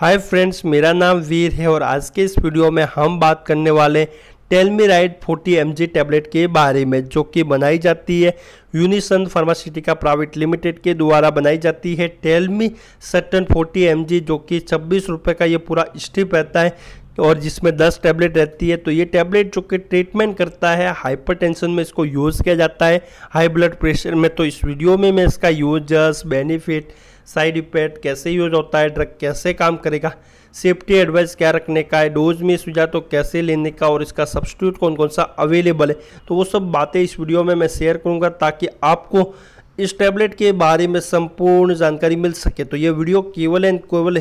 hi friends मेरा नाम वीर है और आज के इस वीडियो में हम बात करने वाले me right forty M tablet के बारे में जो कि बनाई जाती है यूनिसन फार्मास्यूटिका प्राइवेट लिमिटेड के द्वारा बनाई जाती है मी सटन फोर्टी एम जो कि छब्बीस रुपये का ये पूरा स्टिप रहता है और जिसमें 10 टैबलेट रहती है तो ये टैबलेट जो कि ट्रीटमेंट करता है हाइपरटेंशन में इसको यूज़ किया जाता है हाई ब्लड प्रेशर में तो इस वीडियो में मैं इसका यूजर्स बेनिफिट साइड इफेक्ट कैसे यूज होता है ड्रग कैसे काम करेगा सेफ्टी एडवाइस क्या रखने का है डोज में सुझा तो कैसे लेने का और इसका सब्सिट्यूट कौन कौन सा अवेलेबल है तो वो सब बातें इस वीडियो में मैं शेयर करूँगा ताकि आपको इस टैबलेट के बारे में संपूर्ण जानकारी मिल सके तो ये वीडियो केवल एंड केवल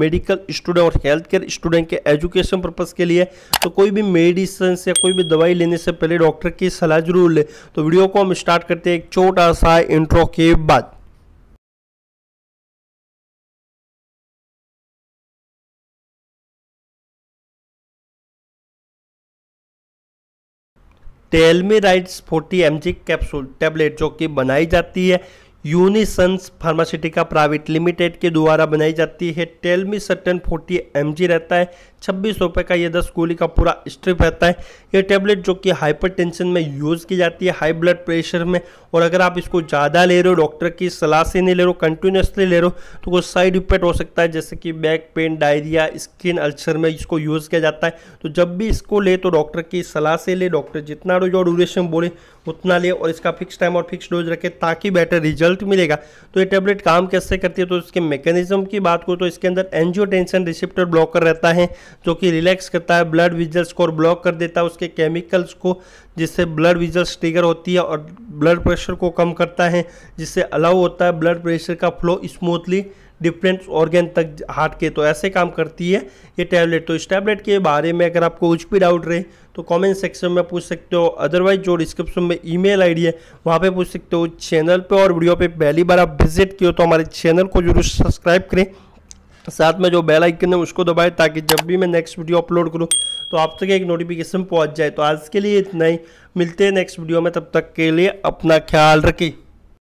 मेडिकल स्टूडेंट और हेल्थ केयर स्टूडेंट के एजुकेशन पर्पज़ के लिए तो कोई भी मेडिसिन या कोई भी दवाई लेने से पहले डॉक्टर की सलाह जरूर ले तो वीडियो को हम स्टार्ट करते हैं एक छोटा सा इंट्रो के बाद tell me rights forty M G capsule tablet जो कि बनाई जाती है यूनिसंस फार्मास्यूटिका प्राइवेट लिमिटेड के द्वारा बनाई जाती है टेलमी सटन फोर्टी एम रहता है छब्बीस रुपये का ये दस गोली का पूरा स्ट्रिप रहता है ये टेबलेट जो कि हाइपरटेंशन में यूज़ की जाती है हाई ब्लड प्रेशर में और अगर आप इसको ज़्यादा ले रहे हो डॉक्टर की सलाह से नहीं ले रहे हो कंटिन्यूसली ले रहे हो तो कुछ साइड इफेक्ट हो सकता है जैसे कि back pain diarrhoea skin ulcer में इसको यूज़ किया जाता है तो जब भी इसको ले तो डॉक्टर की सलाह से ले डॉक्टर जितना जो ड्यूरेशन बोले उतना ले और इसका फिक्स टाइम और फिक्स डोज रखें ताकि बेटर रिजल्ट मिलेगा तो ये टेबलेट काम कैसे करती है तो इसके मेकेनिज्म की बात करो तो इसके अंदर एनजियोटेंशन रिसिप्टर ब्लॉकर रहता है जो कि रिलैक्स करता है ब्लड विजल्स को और ब्लॉक कर देता है उसके केमिकल्स को जिससे ब्लड विजल्स ट्रिगर होती है और ब्लड प्रेशर को कम करता है जिससे अलाउ होता है ब्लड प्रेशर का फ्लो स्मूथली डिफरेंट ऑर्गेन तक हार्ट के तो ऐसे काम करती है ये टैबलेट तो इस टैबलेट के बारे में अगर आपको कुछ भी डाउट रहे तो कमेंट सेक्शन में पूछ सकते हो अदरवाइज जो डिस्क्रिप्शन में ईमेल आईडी है वहाँ पे पूछ सकते हो चैनल पे और वीडियो पे पहली बार आप विजिट किए तो हमारे चैनल को जरूर सब्सक्राइब करें साथ में जो बेल आइकन है उसको दबाएं ताकि जब भी मैं नेक्स्ट वीडियो अपलोड करूं तो आप तक एक नोटिफिकेशन पहुंच जाए तो आज के लिए इतना ही मिलते हैं नेक्स्ट वीडियो में तब तक के लिए अपना ख्याल रखें